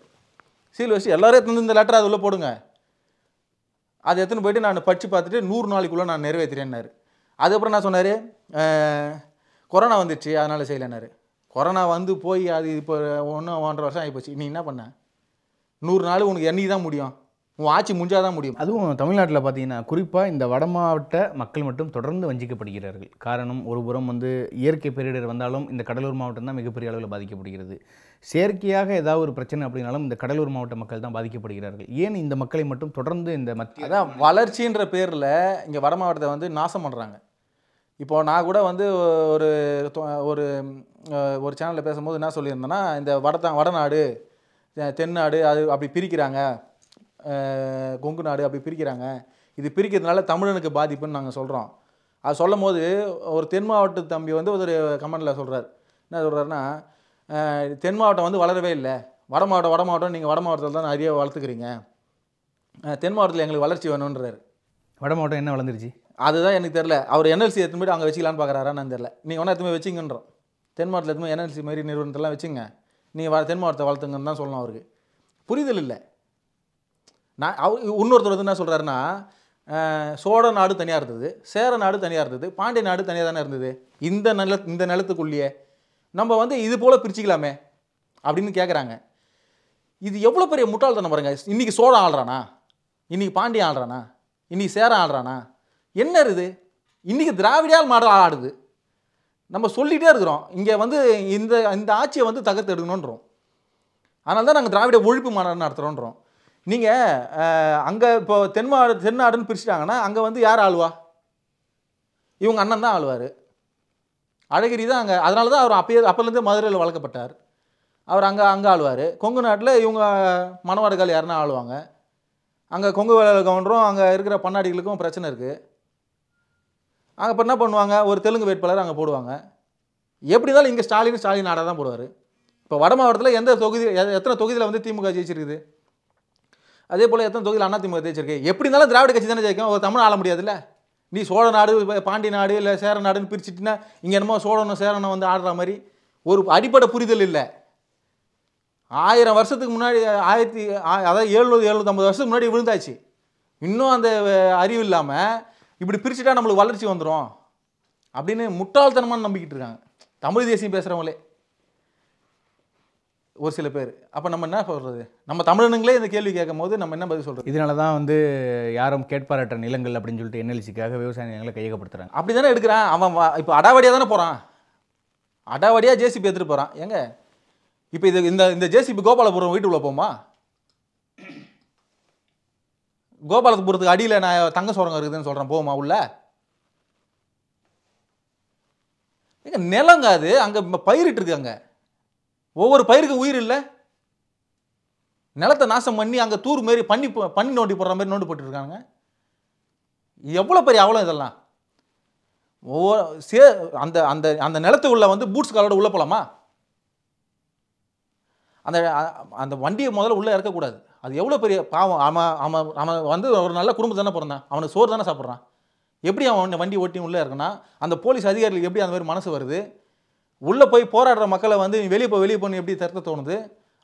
சீல் வச்சு எல்லோரும் எடுத்து வந்து இந்த லெட்டர் அது உள்ளே போடுங்க அது எடுத்துன்னு போயிட்டு நான் படித்து பார்த்துட்டு நூறு நாளைக்குள்ளே நான் நிறைவேற்றுறேன்னாரு அதுக்கப்புறம் நான் சொன்னார் கொரோனா வந்துடுச்சு அதனால் செய்யலைன்னாரு கொரோனா வந்து போய் அது இப்போ ஒன்று ஒன்றரை வருஷம் ஆகிப்போச்சு நீ என்ன பண்ண நூறு நாள் உனக்கு என்னைக்கு தான் முடியும் உன் ஆட்சி முடிஞ்சால் தான் முடியும் அதுவும் தமிழ்நாட்டில் பார்த்தீங்கன்னா குறிப்பாக இந்த வட மாவட்ட மக்கள் மட்டும் தொடர்ந்து வஞ்சிக்கப்படுகிறார்கள் காரணம் ஒரு புறம் வந்து இயற்கை பேரிடர் வந்தாலும் இந்த கடலூர் மாவட்டம் தான் மிகப்பெரிய அளவில் பாதிக்கப்படுகிறது செயற்கையாக ஏதாவது ஒரு பிரச்சனை அப்படின்னாலும் இந்த கடலூர் மாவட்ட மக்கள் தான் பாதிக்கப்படுகிறார்கள் ஏன் இந்த மக்களை மட்டும் தொடர்ந்து இந்த மத்திய அதான் வளர்ச்சின்ற பேரில் இங்கே வட மாவட்டத்தை வந்து நாசம் பண்ணுறாங்க இப்போது நான் கூட வந்து ஒரு ஒரு ஒரு சேனலில் பேசும்போது என்ன சொல்லியிருந்தேன்னா இந்த வட வடநாடு தென்னாடு அது அப்படி பிரிக்கிறாங்க கொங்கு நாடு அப்படி பிரிக்கிறாங்க இது பிரிக்கிறதுனால தமிழனுக்கு பாதிப்புன்னு நாங்கள் சொல்கிறோம் அது சொல்லும் போது ஒரு தென் மாவட்ட தம்பி வந்து ஒரு கமெண்டில் சொல்கிறார் என்ன சொல்கிறாருன்னா தென் மாவட்டம் வந்து வளரவே இல்லை வட மாவட்டம் வட மாவட்டம் நீங்கள் வட மாவட்டத்தில் தான் நிறைய வளர்த்துக்கிறீங்க தென் மாவட்டத்தில் எங்களுக்கு வளர்ச்சி வேணுன்றார் வட மாவட்டம் என்ன வளர்ந்துருச்சு அதுதான் எனக்கு தெரில அவர் என்எல்சி எத்தனை அங்கே வச்சுக்கலான்னு நான் தெரில நீங்கள் ஒன்றா எடுத்துமே வச்சிங்கன்றோம் தென் மாவட்டத்தில் எடுத்துமே என்எல்சி மாதிரி நிறுவனத்தெல்லாம் வச்சுங்க நீங்கள் வர தென் மாவட்டத்தை வளர்த்துங்கன்னு தான் சொல்லணும் அவருக்கு புரிதல் இல்லை நான் அவர் இன்னொருத்தர் வந்து என்ன சொல்கிறாருன்னா சோழ நாடு தனியாக இருந்தது சேர நாடு தனியாக இருந்தது பாண்டிய நாடு தனியாக தானே இருந்தது இந்த நில இந்த நிலத்துக்குள்ளேயே நம்ம வந்து இது போல் பிரிச்சுக்கலாமே அப்படின்னு கேட்குறாங்க இது எவ்வளோ பெரிய முட்டாள்தனம் பாருங்க இன்றைக்கி சோழன் ஆள்றானா இன்றைக்கி பாண்டியன் ஆள்றானா இன்றைக்கி சேரன் ஆள்றானா என்ன இது இன்றைக்கி திராவிடியால் மாடல் ஆடுது நம்ம சொல்லிகிட்டே இருக்கிறோம் இங்கே வந்து இந்த இந்த ஆட்சியை வந்து தகர்த்து எடுக்கணுன்றோம் அதனால தான் நாங்கள் திராவிட ஒழிப்பு மாநாடு நடத்துகிறோன்றோம் நீங்கள் அங்கே இப்போ தென்மா தென்னாடுன்னு பிரிச்சுட்டாங்கன்னா அங்கே வந்து யார் ஆளுவா இவங்க அண்ணன் தான் ஆளுவார் அழகிரி தான் அங்கே அதனால தான் அவர் அப்பயே அப்போலேருந்தே மதுரையில் வளர்க்கப்பட்டார் அவர் அங்கே அங்கே ஆளுவார் கொங்கு நாட்டில் இவங்க மணவாடுகள் யாருன்னா ஆளுவாங்க அங்கே கொங்கு வேலை கவுண்டரும் அங்கே இருக்கிற பண்ணாடிகளுக்கும் பிரச்சனை இருக்குது அங்கே இப்போ என்ன பண்ணுவாங்க ஒரு தெலுங்கு வேட்பாளர் அங்கே போடுவாங்க எப்படி இருந்தாலும் இங்கே ஸ்டாலின் ஸ்டாலின் ஆடாக தான் போடுவார் இப்போ வட மாவட்டத்தில் எந்த தொகுதி எத்தனை தொகுதியில் வந்து திமுக ஜெயிச்சிருக்குது அதே போல் எத்தனை தொகுதியில் அண்ணா திமுக ஜெயிச்சிருக்கு எப்படி இருந்தாலும் திராவிட கட்சி தானே ஜெயிக்கும் ஒரு தமிழ் ஆள முடியாதுல்ல நீ சோழ நாடு பாண்டி நாடு இல்லை சேர நாடுன்னு பிரிச்சுட்டுனா இங்கே என்னமோ சோழனும் சேரனும் வந்து ஆடுற மாதிரி ஒரு அடிப்படை புரிதல் இல்லை ஆயிரம் வருஷத்துக்கு முன்னாடி ஆயிரத்தி அதாவது எழுநூறு எழுநூற்றம்பது வருஷத்துக்கு முன்னாடி விழுந்தாச்சு இன்னும் அந்த அறிவு இல்லாமல் இப்படி பிரிச்சுட்டா நம்மளுக்கு வளர்ச்சி வந்துடும் அப்படின்னு முட்டாள்தனமாக நம்பிக்கிட்டு இருக்காங்க தமிழ் தேசியம் பேசுகிறவங்களே ஒரு சில பேர் அப்போ நம்ம என்ன சொல்கிறது நம்ம தமிழனுங்களே இந்த கேள்வி கேட்கும் போது நம்ம என்ன பதில் சொல்கிறது இதனால தான் வந்து யாரும் கேட்பாரற்ற நிலங்கள் அப்படின்னு சொல்லிட்டு என்எல்சிக்காக விவசாய நிலங்களை கையகப்படுத்துகிறாங்க அப்படி தானே எடுக்கிறான் அவன் வா இப்போ அடாவடியாக தானே போகிறான் அடாவடியாக ஜேசிபி எடுத்துகிட்டு போகிறான் ஏங்க இப்போ இது இந்த இந்த ஜேசிபி கோபாலபுரம் வீட்டுக்குள்ளே போமா கோபாலபுரத்துக்கு அடியில் நான் தங்க சுரங்கம் இருக்குதுன்னு சொல்கிறேன் போமா உள்ள ஏங்க நிலங்க அது அங்கே பயிரிட்டு இருக்காங்க ஒவ்வொரு பயிருக்கும் உயிர் இல்லை நிலத்தை நாசம் பண்ணி அங்கே தூர் மாரி பண்ணி பண்ணி நோண்டி போடுற மாதிரி நோண்டி போட்டுருக்காங்க எவ்வளோ பெரிய அவ்வளோ இதெல்லாம் ஒவ்வொரு சே அந்த அந்த அந்த நிலத்து உள்ள வந்து பூட்ஸ் காலோட உள்ளே போகலாமா அந்த அந்த வண்டியை முதல்ல உள்ளே இறக்கக்கூடாது அது எவ்வளோ பெரிய பாவம் ஆமாம் அவன் அவன் வந்து ஒரு நல்ல குடும்பம் தானே பிறந்தான் அவனுக்கு சோறு தானே சாப்பிட்றான் எப்படி அவன் வண்டி ஓட்டி உள்ளே இருக்கனா அந்த போலீஸ் அதிகாரிகளுக்கு எப்படி அந்த மாதிரி மனசு வருது உள்ளே போய் போராடுற மக்களை வந்து நீ வெளியே போய் வெளியே பண்ணி எப்படி தரத்தை தோணுது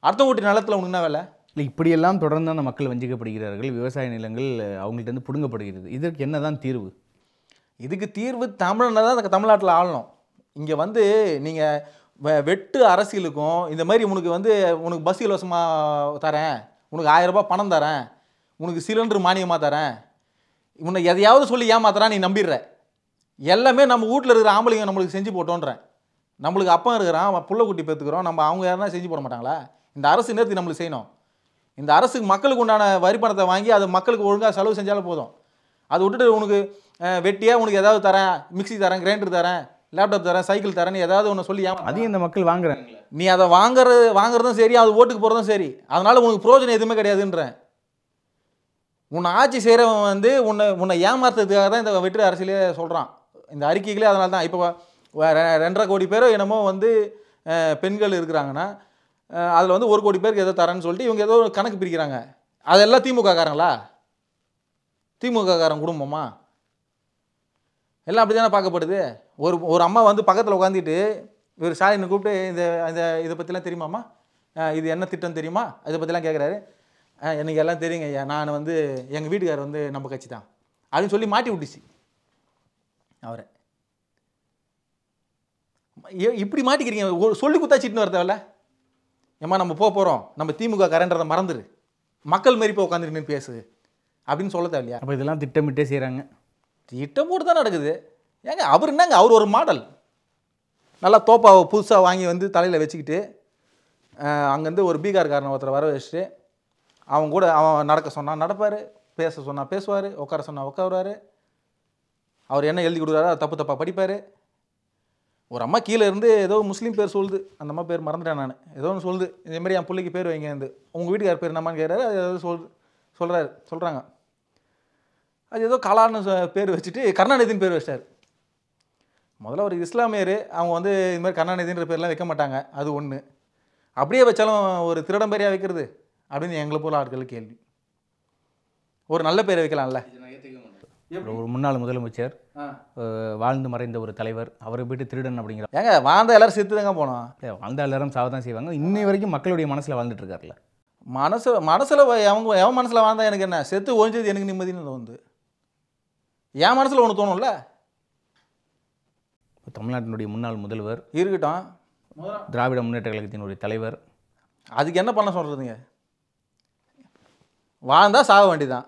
அடுத்த ஊட்டி நிலத்தில் உனக்கு என்ன வேலை இல்லை இப்படியெல்லாம் தொடர்ந்து அந்த மக்கள் வஞ்சிக்கப்படுகிறார்கள் விவசாய நிலங்கள் அவங்கள்ட்டேருந்து பிடுங்கப்படுகிறது இதற்கு என்ன தான் தீர்வு இதுக்கு தீர்வு தமிழனை தான் தமிழ்நாட்டில் ஆளணும் இங்கே வந்து நீங்கள் வெட்டு அரசியலுக்கும் இந்த மாதிரி உனக்கு வந்து உனக்கு பஸ் இலவசமாக தரேன் உனக்கு ஆயிரரூபா பணம் தரேன் உனக்கு சிலிண்டர் மானியமாக தரேன் உன்னை எதையாவது சொல்லி ஏமாத்துறா நீ நம்பிடுற எல்லாமே நம்ம வீட்டில் இருக்கிற ஆம்பளைங்க நம்மளுக்கு செஞ்சு போட்டோன்றேன் நம்மளுக்கு அப்பா இருக்கிறான் புள்ள குட்டி பெற்றுக்கிறோம் நம்ம அவங்க யாருன்னா செஞ்சு போட மாட்டாங்களா இந்த அரசு நேரத்துக்கு நம்மளுக்கு செய்யணும் இந்த அரசுக்கு மக்களுக்கு உண்டான வரி பணத்தை வாங்கி அது மக்களுக்கு ஒழுங்காக செலவு செஞ்சாலும் போதும் அதை விட்டுட்டு உனக்கு வெட்டியாக உனக்கு ஏதாவது தரேன் மிக்சி தரேன் கிரைண்டர் தரேன் லேப்டாப் தரேன் சைக்கிள் தரேன் ஏதாவது ஒன்று சொல்லி ஏன் அதையும் இந்த மக்கள் வாங்குறாங்க நீ அதை வாங்குறது வாங்குறதும் சரி அது ஓட்டுக்கு போகிறதும் சரி அதனால் உனக்கு பிரோஜனம் எதுவுமே கிடையாதுன்றேன் உன்னை ஆட்சி செய்கிறவன் வந்து உன்னை உன்னை ஏமாற்றுறதுக்காக தான் இந்த வெற்றி அரசியலே சொல்கிறான் இந்த அறிக்கைகளே அதனால தான் இப்போ ரெண்டரை கோடி பேரோ என்னமோ வந்து பெண்கள் இருக்கிறாங்கன்னா அதில் வந்து ஒரு கோடி பேருக்கு ஏதோ தரேன்னு சொல்லிட்டு இவங்க ஏதோ கணக்கு பிரிக்கிறாங்க அதெல்லாம் திமுக காரங்களா திமுக காரன் குடும்பமா எல்லாம் அப்படி தானே பார்க்கப்படுது ஒரு ஒரு அம்மா வந்து பக்கத்தில் உட்காந்துட்டு இவர் ஸ்டாலினை கூப்பிட்டு இந்த இந்த இதை பற்றிலாம் தெரியுமாம்மா இது என்ன திட்டம் தெரியுமா இதை பற்றிலாம் கேட்குறாரு எனக்கு எல்லாம் தெரியுங்க ஐயா நான் வந்து எங்கள் வீட்டுக்கார் வந்து நம்ம கட்சி தான் அப்படின்னு சொல்லி மாட்டி விட்டுச்சு அவரை இப்படி மாட்டிக்கிறீங்க ஒரு சொல்லி குத்தா சீட்டுன்னு வர ஏம்மா நம்ம போக போகிறோம் நம்ம திமுக கரண்டரை மறந்துடு மக்கள் மாரி போய் உட்காந்துருமே பேசு அப்படின்னு சொல்ல தேவையில்லையா அப்போ இதெல்லாம் திட்டமிட்டே செய்கிறாங்க திட்டம் போட்டு தான் நடக்குது ஏங்க அவர் என்னங்க அவர் ஒரு மாடல் நல்லா தோப்பா புதுசாக வாங்கி வந்து தலையில் வச்சுக்கிட்டு அங்கேருந்து ஒரு பீகார்காரனை ஒருத்தரை வர வச்சுட்டு அவன் கூட அவன் நடக்க சொன்னால் நடப்பார் பேச சொன்னால் பேசுவார் உட்கார சொன்னால் உட்காருவார் அவர் என்ன எழுதி கொடுக்குறாரு தப்பு தப்பாக படிப்பார் ஒரு அம்மா கீழே இருந்து ஏதோ முஸ்லீம் பேர் சொல்லுது அந்த அம்மா பேர் மறந்துட்டேன் நான் ஏதோ ஒன்று சொல்லுது இதேமாதிரி என் பிள்ளைக்கு பேர் வைங்க இருந்து உங்கள் வீட்டுக்கார் பேர் என்னம்மான்னு கேட்டார் ஏதோ சொல் சொல்கிறாரு சொல்கிறாங்க அது ஏதோ கலான்னு பேர் வச்சுட்டு கருணாநிதினு பேர் வச்சிட்டார் முதல்ல ஒரு இஸ்லாமியர் அவங்க வந்து இது மாதிரி கருணாநிதின்ற பேர்லாம் வைக்க மாட்டாங்க அது ஒன்று அப்படியே வச்சாலும் ஒரு திருடம் பேரையாக வைக்கிறது அப்படின்னு எங்களை போல ஆட்கள் கேள்வி ஒரு நல்ல பேரை வைக்கலாம்ல ஒரு முன்னாள் முதலமைச்சர் வாழ்ந்து மறைந்த ஒரு தலைவர் அவரை போயிட்டு திருடன் அப்படிங்கிற ஏங்க வாழ்ந்த எல்லாரும் செத்து தாங்க போனோம் வாழ்ந்த எல்லாரும் சாவதான் செய்வாங்க இன்னை வரைக்கும் மக்களுடைய மனசில் வாழ்ந்துட்டு இருக்காருல்ல மனசு மனசில் அவங்க எவன் மனசில் வாழ்ந்தா எனக்கு என்ன செத்து ஓஞ்சது எனக்கு நிம்மதினு வந்து என் மனசில் ஒன்று தோணும்ல தமிழ்நாட்டினுடைய முன்னாள் முதல்வர் இருக்கட்டும் திராவிட முன்னேற்ற கழகத்தினுடைய தலைவர் அதுக்கு என்ன பண்ண சொல்கிறதுங்க வாழ்ந்தால் சாக வேண்டிதான்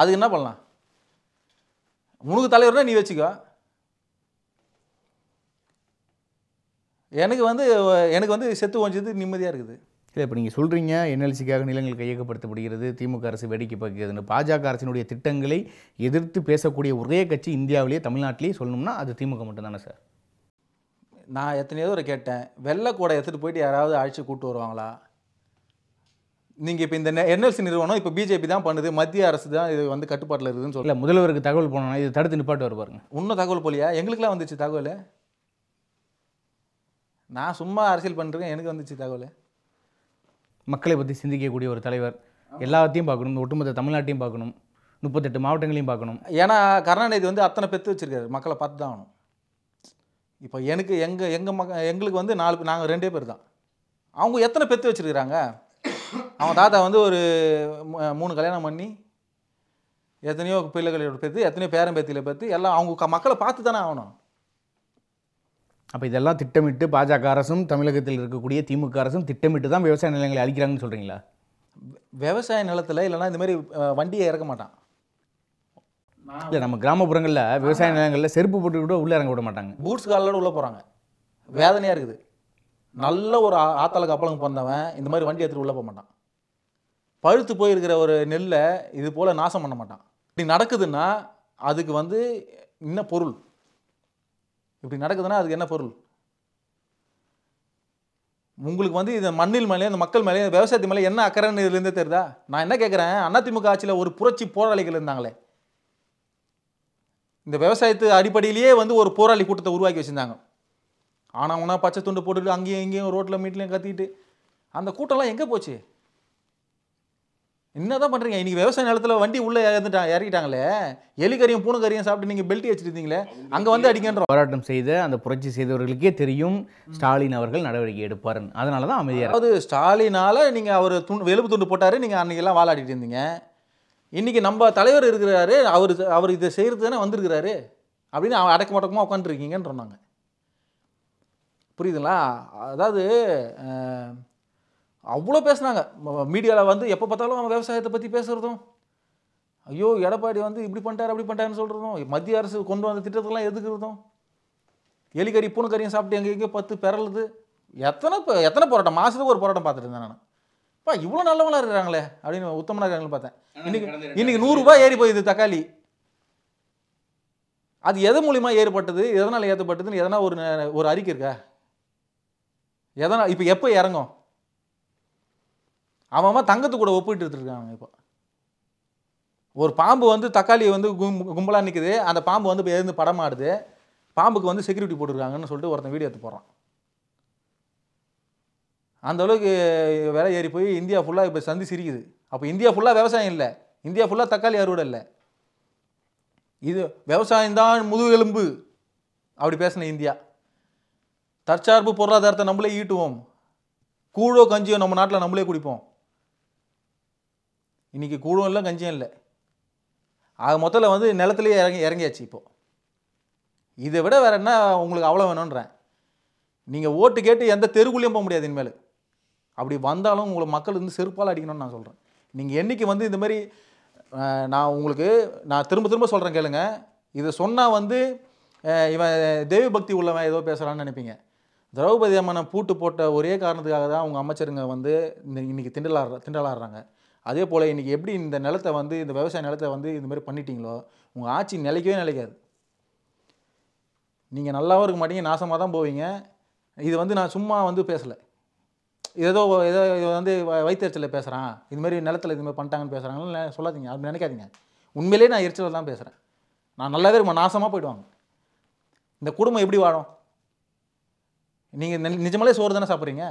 அதுக்கு என்ன பண்ணலாம் உனக்கு தலைவர்னா நீ வச்சுக்கோ எனக்கு வந்து எனக்கு வந்து செத்து கொஞ்சது நிம்மதியாக இருக்குது இல்லை இப்போ நீங்கள் சொல்கிறீங்க என்எல்சிக்காக நிலங்கள் கையகப்படுத்தப்படுகிறது திமுக அரசு வேடிக்கை பார்க்கிறதுன்னு பாஜக அரசினுடைய திட்டங்களை எதிர்த்து பேசக்கூடிய ஒரே கட்சி இந்தியாவிலேயே தமிழ்நாட்டிலேயே சொல்லணும்னா அது திமுக மட்டும்தானே சார் நான் எத்தனையோ ஒரு கேட்டேன் வெள்ளைக்கூடை எடுத்துகிட்டு போயிட்டு யாராவது அழைச்சி கூட்டு வருவாங்களா நீங்கள் இப்போ இந்த என்எல்சி நிறுவனம் இப்போ பிஜேபி தான் பண்ணுது மத்திய அரசு தான் இது வந்து கட்டுப்பாட்டில் இருக்குதுன்னு சொல்லல முதல்வருக்கு தகவல் போனோம்னா இது தடுத்து நிப்பாட்டு வருவாருங்க இன்னும் தகவல் போலியா எங்களுக்குலாம் வந்துச்சு தகவல் நான் சும்மா அரசியல் பண்ணுறேன் எனக்கு வந்துச்சு தகவல் மக்களை பற்றி சிந்திக்கக்கூடிய ஒரு தலைவர் எல்லாத்தையும் பார்க்கணும் ஒட்டுமொத்த தமிழ்நாட்டையும் பார்க்கணும் முப்பத்தெட்டு மாவட்டங்களையும் பார்க்கணும் ஏன்னா கருணாநிதி வந்து அத்தனை பெற்று வச்சுருக்காரு மக்களை பார்த்து தான் ஆகணும் இப்போ எனக்கு எங்கள் எங்கள் மக எங்களுக்கு வந்து நாலு நாங்கள் ரெண்டே பேர் தான் அவங்க எத்தனை பெற்று வச்சுருக்குறாங்க அவங்க தாத்தா வந்து ஒரு மூணு கல்யாணம் பண்ணி எத்தனையோ பிள்ளைகளோட பேத்து எத்தனையோ பேரம்பேத்தியில் பேத்து எல்லாம் அவங்க மக்களை பார்த்து தானே ஆகணும் அப்போ இதெல்லாம் திட்டமிட்டு பாஜக அரசும் தமிழகத்தில் இருக்கக்கூடிய திமுக அரசும் திட்டமிட்டு தான் விவசாய நிலங்களை அழிக்கிறாங்கன்னு சொல்கிறீங்களா விவசாய நிலத்தில் இல்லைனா இந்த மாதிரி வண்டியை இறக்க மாட்டான் இல்லை நம்ம கிராமப்புறங்களில் விவசாய நிலங்களில் செருப்பு போட்டு கூட உள்ளே இறங்க விட மாட்டாங்க பூட்ஸ் காலில் உள்ளே போகிறாங்க வேதனையாக இருக்குது நல்ல ஒரு ஆத்தாளுக்கு அப்பளம் பிறந்தவன் இந்த மாதிரி வண்டி எடுத்துகிட்டு உள்ளே போக மாட்டான் பழுத்து போயிருக்கிற ஒரு நெல்லை இது போல் நாசம் பண்ண மாட்டான் இப்படி நடக்குதுன்னா அதுக்கு வந்து இன்னும் பொருள் இப்படி நடக்குதுன்னா அதுக்கு என்ன பொருள் உங்களுக்கு வந்து இந்த மண்ணில் மேலே இந்த மக்கள் மேலே விவசாயத்து மேலே என்ன அக்கறைன்னு இதுலேருந்தே தெரியுதா நான் என்ன கேட்குறேன் அதிமுக ஆட்சியில் ஒரு புரட்சி போராளிகள் இருந்தாங்களே இந்த விவசாயத்து அடிப்படையிலேயே வந்து ஒரு போராளி கூட்டத்தை உருவாக்கி வச்சுருந்தாங்க ஆனால் உனா பச்சை துண்டு போட்டுட்டு அங்கேயும் இங்கேயும் ரோட்டில் மீட்லேயும் கத்திட்டு அந்த கூட்டம்லாம் எங்கே போச்சு என்ன தான் பண்ணுறீங்க இன்றைக்கி விவசாய நிலத்தில் வண்டி உள்ளே இறந்துட்டா இறக்கிட்டாங்களே எலிக்கறியும் பூனைக்கறியும் சாப்பிட்டு நீங்கள் பெல்ட்டி வச்சுருந்தீங்களே அங்கே வந்து அடிக்கின்ற போராட்டம் செய்த அந்த புரட்சி செய்தவர்களுக்கே தெரியும் ஸ்டாலின் அவர்கள் நடவடிக்கை எடுப்பார் அதனால தான் அமைதியாக அதாவது ஸ்டாலினால் நீங்கள் அவர் துண்டு வெளுப்பு துண்டு போட்டார் நீங்கள் அன்றைக்கெல்லாம் வாழாடிட்டு இருந்தீங்க இன்றைக்கி நம்ம தலைவர் இருக்கிறாரு அவர் அவர் இதை செய்கிறது தானே வந்திருக்கிறாரு அப்படின்னு அவன் அடக்க மடக்கமாக உட்காந்துருக்கீங்கன்னு சொன்னாங்க புரியுதுங்களா அதாவது அவ்வளோ பேசுனாங்க மீடியாவில் வந்து எப்போ பார்த்தாலும் அவன் விவசாயத்தை பற்றி பேசுகிறதும் ஐயோ எடப்பாடி வந்து இப்படி பண்ணிட்டார் அப்படி பண்ணிட்டாருன்னு சொல்கிறதும் மத்திய அரசு கொண்டு வந்த திட்டத்தெல்லாம் எதுக்குறதும் எலிக்கறி பூனைக்கறியும் சாப்பிட்டு எங்கே எங்கேயோ பத்து பிறழுது எத்தனை இப்போ எத்தனை போராட்டம் மாதத்துக்கு ஒரு போராட்டம் பார்த்துட்டு இருந்தேன் நான் இப்போ இவ்வளோ நல்லவங்களாக இருக்கிறாங்களே அப்படின்னு உத்தமனாக இருக்காங்கன்னு பார்த்தேன் இன்றைக்கி இன்றைக்கி நூறுரூபா ஏறி போயிடுது தக்காளி அது எது மூலிமா ஏற்பட்டது எதனால் ஏற்றப்பட்டதுன்னு எதனா ஒரு ஒரு அறிக்கை இருக்கா எதனால் இப்போ எப்போ இறங்கும் அவன் தங்கத்து கூட ஒப்பிட்டு இருக்காங்க இப்போ ஒரு பாம்பு வந்து தக்காளியை வந்து கும் கும்பலாக நிற்குது அந்த பாம்பு வந்து இப்போ எழுந்து படமாடுது பாம்புக்கு வந்து செக்யூரிட்டி போட்டிருக்காங்கன்னு சொல்லிட்டு ஒருத்தன் வீடியோ எடுத்து போகிறான் அந்தளவுக்கு விலை ஏறி போய் இந்தியா ஃபுல்லாக இப்போ சந்தி சிரிக்குது அப்போ இந்தியா ஃபுல்லாக விவசாயம் இல்லை இந்தியா ஃபுல்லாக தக்காளி அறுவடை இல்லை இது விவசாயம்தான் முதுகெலும்பு அப்படி பேசின இந்தியா தற்சார்பு பொருளாதாரத்தை நம்மளே ஈட்டுவோம் கூழோ கஞ்சியோ நம்ம நாட்டில் நம்மளே குடிப்போம் இன்றைக்கி கூடும் இல்லை கஞ்சியும் இல்லை ஆக மொத்தத்தில் வந்து நிலத்துலேயே இறங்கி இறங்கியாச்சு இப்போது இதை விட வேறு என்ன உங்களுக்கு அவ்வளோ வேணுன்றேன் நீங்கள் ஓட்டு கேட்டு எந்த தெருக்குள்ளேயும் போக முடியாது இனிமேல் அப்படி வந்தாலும் உங்களை மக்கள் வந்து செருப்பால் அடிக்கணும்னு நான் சொல்கிறேன் நீங்கள் என்றைக்கு வந்து இந்த மாதிரி நான் உங்களுக்கு நான் திரும்ப திரும்ப சொல்கிறேன் கேளுங்க இதை சொன்னால் வந்து இவன் தெய்வ பக்தி உள்ளவன் ஏதோ பேசுகிறான்னு நினைப்பீங்க திரௌபதி அம்மனை பூட்டு போட்ட ஒரே காரணத்துக்காக தான் அவங்க அமைச்சருங்க வந்து இன்றைக்கி திண்டலாடுற திண்டலாடுறாங்க அதே போல் இன்றைக்கி எப்படி இந்த நிலத்தை வந்து இந்த விவசாய நிலத்தை வந்து இந்த மாதிரி பண்ணிட்டீங்களோ உங்கள் ஆட்சி நிலைக்கவே நிலைக்காது நீங்கள் நல்லாவும் இருக்க மாட்டீங்க நாசமாக தான் போவீங்க இது வந்து நான் சும்மா வந்து பேசலை ஏதோ ஏதோ இது வந்து வைத்தறிச்சலில் பேசுகிறான் இதுமாரி நிலத்தில் இதுமாதிரி பண்ணிட்டாங்கன்னு பேசுகிறாங்கன்னு சொல்லாதீங்க அப்படி நினைக்காதீங்க உண்மையிலே நான் எரிச்சலில் தான் பேசுகிறேன் நான் நல்லாவே இருக்கும் நாசமாக போயிடுவாங்க இந்த குடும்பம் எப்படி வாழும் நீங்கள் நிஜமாலே சோறு தானே சாப்பிட்றீங்க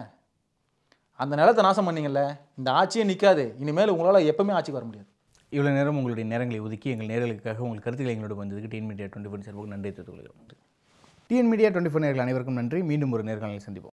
அந்த நிலத்தை நாசம் பண்ணிங்கல்ல இந்த ஆட்சியே நிற்காது இனிமேல் உங்களால் எப்பவுமே ஆட்சிக்கு வர முடியாது இவ்வளோ நேரம் உங்களுடைய நேரங்களை ஒதுக்கி எங்கள் நேரங்களுக்காக உங்கள் கருத்துக்களை எங்களோட வந்ததுக்கு டிஎன் மீடியா டுவெண்ட்டி ஃபோர் சார்பாக நன்றி தெரிவித்துக் கொள்கிறோம் டிஎன் மீடியா டுவெண்ட்டி ஃபோர் நேர்கள் அனைவருக்கும் நன்றி மீண்டும் ஒரு நேர்காணலில் சந்திப்போம்